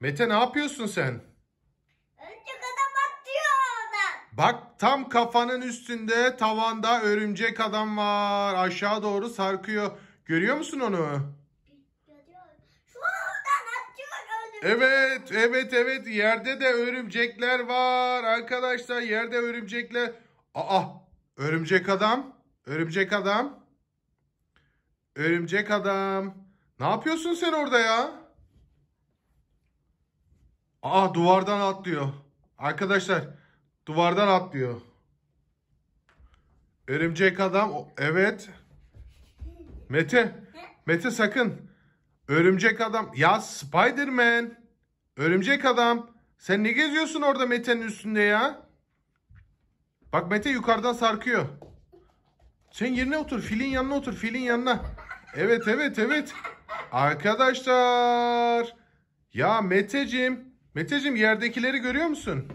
Mete ne yapıyorsun sen? Örümcek adam atlıyor oradan. Bak tam kafanın üstünde tavanda örümcek adam var. Aşağı doğru sarkıyor. Görüyor musun onu? şu oradan örümcek Evet, evet, evet. Yerde de örümcekler var arkadaşlar. Yerde örümcekler. Aa, örümcek adam. Örümcek adam. Örümcek adam. Ne yapıyorsun sen orada ya? Aa duvardan atlıyor. Arkadaşlar duvardan atlıyor. Örümcek adam evet. Mete. Mete sakın. Örümcek adam. Ya Spiderman. Örümcek adam. Sen ne geziyorsun orada Mete'nin üstünde ya? Bak Mete yukarıdan sarkıyor. Sen yerine otur. Filin yanına otur. Filin yanına. Evet evet evet. Arkadaşlar. Ya Metecim Meteciğim yerdekileri görüyor musun?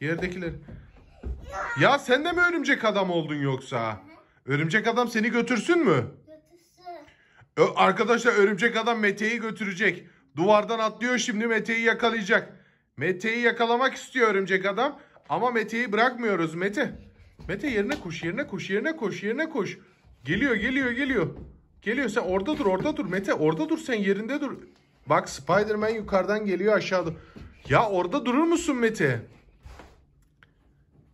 Yerdekiler. Ya sen de mi örümcek adam oldun yoksa? Örümcek adam seni götürsün mü? Götürsün. Arkadaşlar örümcek adam Mete'yi götürecek. Duvardan atlıyor şimdi Mete'yi yakalayacak. Mete'yi yakalamak istiyor örümcek adam. Ama Mete'yi bırakmıyoruz Mete. Mete yerine koş, yerine koş, yerine koş, yerine koş. Geliyor, geliyor, geliyor. Geliyor sen orada dur, orada dur Mete. Orada dur sen yerinde dur. Bak Spider-Man yukarıdan geliyor aşağıda. Ya orada durur musun Mete?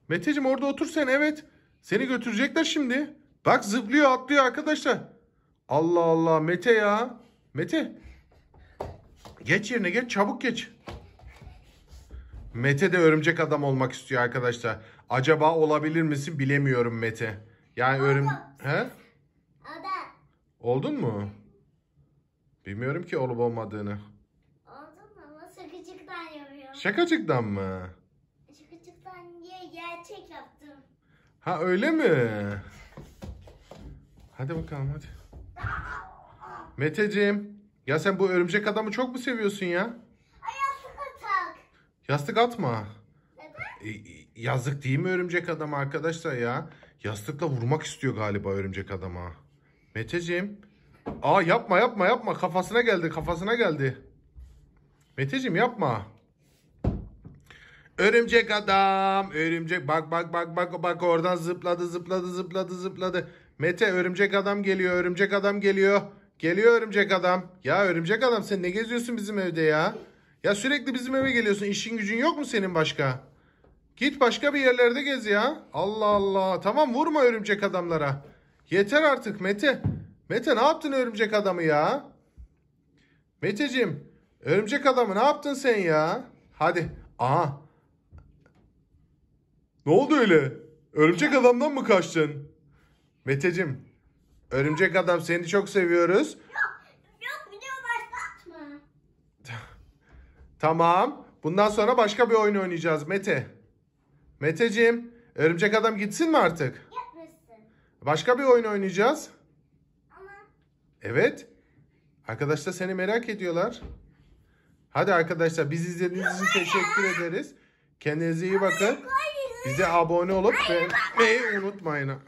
Meteciğim orada otur sen evet. Seni götürecekler şimdi. Bak zıplıyor atlıyor arkadaşlar. Allah Allah Mete ya. Mete. Geç yerine geç çabuk geç. Mete de örümcek adam olmak istiyor arkadaşlar. Acaba olabilir misin bilemiyorum Mete. Yani örüm... He? Oldun mu? Bilmiyorum ki olup olmadığını. Oldun ama şakacıktan yapıyorum. Şakacıktan mı? Şakacıktan diye gerçek yaptım. Ha öyle mi? Hadi bakalım hadi. Meteciğim ya sen bu örümcek adamı çok mu seviyorsun ya? Ay yastık atak. Yastık atma. Neden? yazık değil mi örümcek adam arkadaşlar ya? Yastıkla vurmak istiyor galiba örümcek adama. Meteciğim. Aa yapma yapma yapma. Kafasına geldi kafasına geldi. Meteciğim yapma. Örümcek adam. Örümcek bak bak bak bak bak oradan zıpladı zıpladı zıpladı zıpladı. Mete örümcek adam geliyor örümcek adam geliyor. Geliyor örümcek adam. Ya örümcek adam sen ne geziyorsun bizim evde ya? Ya sürekli bizim eve geliyorsun. işin gücün yok mu senin başka? Git başka bir yerlerde gez ya. Allah Allah. Tamam vurma örümcek adamlara. Yeter artık Mete. Mete ne yaptın örümcek adamı ya? Meteciğim örümcek adamı ne yaptın sen ya? Hadi. Aha. Ne oldu öyle? Örümcek adamdan mı kaçtın? Meteciğim örümcek adam seni çok seviyoruz. Yok video başlatma. tamam. Bundan sonra başka bir oyun oynayacağız Mete. Meteciğim örümcek adam gitsin mi artık? Gitmesin. Başka bir oyun oynayacağız. Evet. Arkadaşlar seni merak ediyorlar. Hadi arkadaşlar biz izlediğiniz için teşekkür ederiz. Kendinize iyi bakın. Bize abone olup beğenmeyi unutmayın.